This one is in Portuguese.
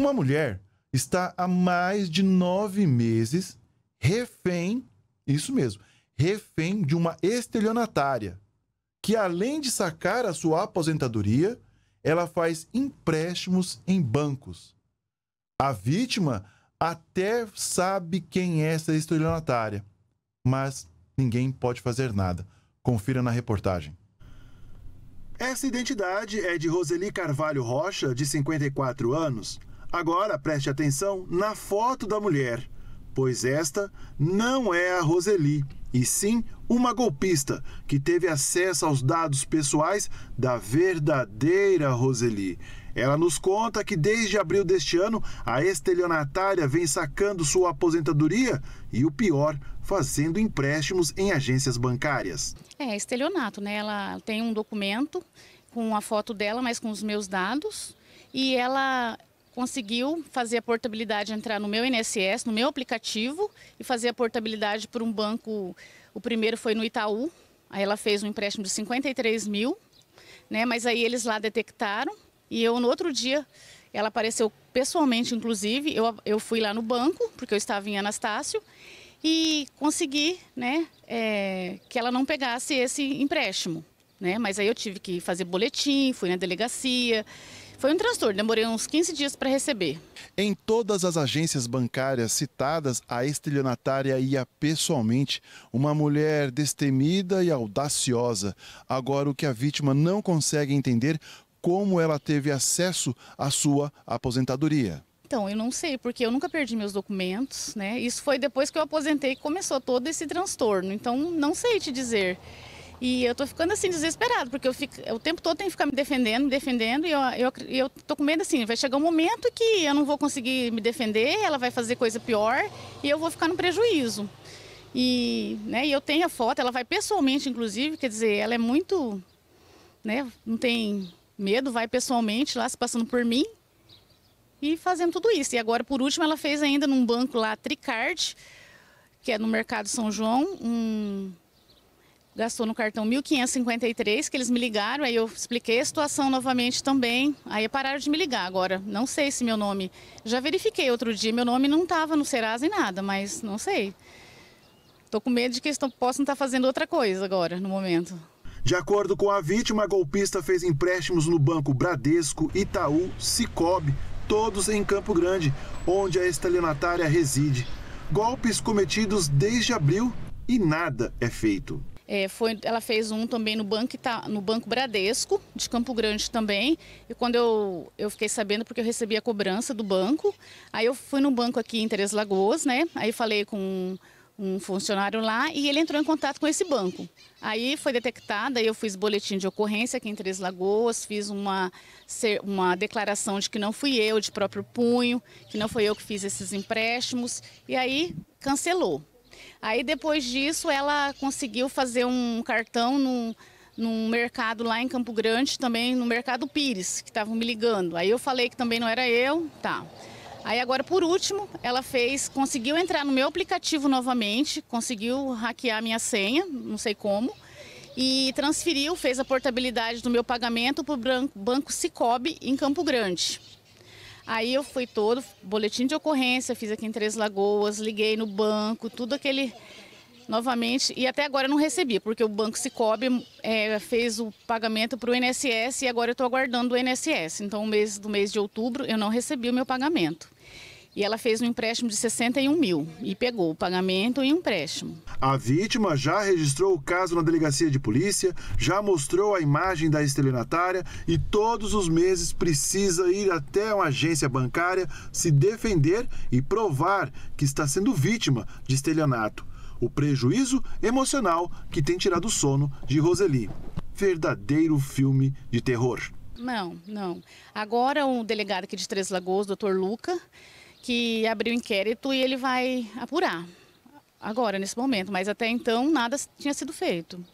Uma mulher está há mais de nove meses refém, isso mesmo, refém de uma estelionatária, que além de sacar a sua aposentadoria, ela faz empréstimos em bancos. A vítima até sabe quem é essa estelionatária, mas ninguém pode fazer nada. Confira na reportagem. Essa identidade é de Roseli Carvalho Rocha, de 54 anos, Agora preste atenção na foto da mulher, pois esta não é a Roseli, e sim uma golpista que teve acesso aos dados pessoais da verdadeira Roseli. Ela nos conta que desde abril deste ano, a estelionatária vem sacando sua aposentadoria e o pior, fazendo empréstimos em agências bancárias. É, estelionato, né? Ela tem um documento com a foto dela, mas com os meus dados, e ela conseguiu fazer a portabilidade, entrar no meu INSS, no meu aplicativo e fazer a portabilidade por um banco. O primeiro foi no Itaú, aí ela fez um empréstimo de 53 mil, né? Mas aí eles lá detectaram e eu no outro dia ela apareceu pessoalmente, inclusive. Eu, eu fui lá no banco, porque eu estava em Anastácio, e consegui né, é, que ela não pegasse esse empréstimo. Né? Mas aí eu tive que fazer boletim, fui na delegacia foi um transtorno, demorei uns 15 dias para receber. Em todas as agências bancárias citadas, a estelionatária ia pessoalmente, uma mulher destemida e audaciosa. Agora, o que a vítima não consegue entender, como ela teve acesso à sua aposentadoria. Então, eu não sei, porque eu nunca perdi meus documentos, né? Isso foi depois que eu aposentei e começou todo esse transtorno. Então, não sei te dizer. E eu tô ficando assim desesperado, porque eu fico, o tempo todo tem que ficar me defendendo, me defendendo, e eu, eu, eu tô com medo assim, vai chegar um momento que eu não vou conseguir me defender, ela vai fazer coisa pior e eu vou ficar no prejuízo. E, né, eu tenho a foto, ela vai pessoalmente, inclusive, quer dizer, ela é muito, né, não tem medo, vai pessoalmente lá, se passando por mim e fazendo tudo isso. E agora, por último, ela fez ainda num banco lá, Tricard, que é no Mercado São João, um, gastou no cartão 1.553, que eles me ligaram, aí eu expliquei a situação novamente também, aí pararam de me ligar agora, não sei se meu nome, já verifiquei outro dia, meu nome não estava no Serasa e nada, mas não sei. Estou com medo de que eles possam estar tá fazendo outra coisa agora, no momento. De acordo com a vítima, a golpista fez empréstimos no Banco Bradesco, Itaú, Cicobi, todos em Campo Grande, onde a estelionatária reside. Golpes cometidos desde abril e nada é feito. É, foi, ela fez um também no banco, no banco Bradesco, de Campo Grande também. E quando eu, eu fiquei sabendo, porque eu recebi a cobrança do banco, aí eu fui no banco aqui em Três Lagoas, né? Aí falei com um, um funcionário lá e ele entrou em contato com esse banco. Aí foi detectada, aí eu fiz boletim de ocorrência aqui em Três Lagoas, fiz uma, uma declaração de que não fui eu, de próprio punho, que não foi eu que fiz esses empréstimos, e aí cancelou. Aí depois disso ela conseguiu fazer um cartão num, num mercado lá em Campo Grande, também no mercado Pires, que estavam me ligando. Aí eu falei que também não era eu, tá. Aí agora por último, ela fez, conseguiu entrar no meu aplicativo novamente, conseguiu hackear minha senha, não sei como, e transferiu, fez a portabilidade do meu pagamento para o Banco Cicobi em Campo Grande. Aí eu fui todo, boletim de ocorrência, fiz aqui em Três Lagoas, liguei no banco, tudo aquele novamente. E até agora eu não recebi, porque o Banco Cicobi é, fez o pagamento para o INSS e agora eu estou aguardando o INSS. Então, mês do mês de outubro eu não recebi o meu pagamento. E ela fez um empréstimo de 61 mil e pegou o pagamento e um empréstimo. A vítima já registrou o caso na delegacia de polícia, já mostrou a imagem da estelionatária e todos os meses precisa ir até uma agência bancária se defender e provar que está sendo vítima de estelionato. O prejuízo emocional que tem tirado o sono de Roseli. Verdadeiro filme de terror. Não, não. Agora o um delegado aqui de Três Lagoas, doutor Luca, que abriu inquérito e ele vai apurar agora, nesse momento, mas até então nada tinha sido feito.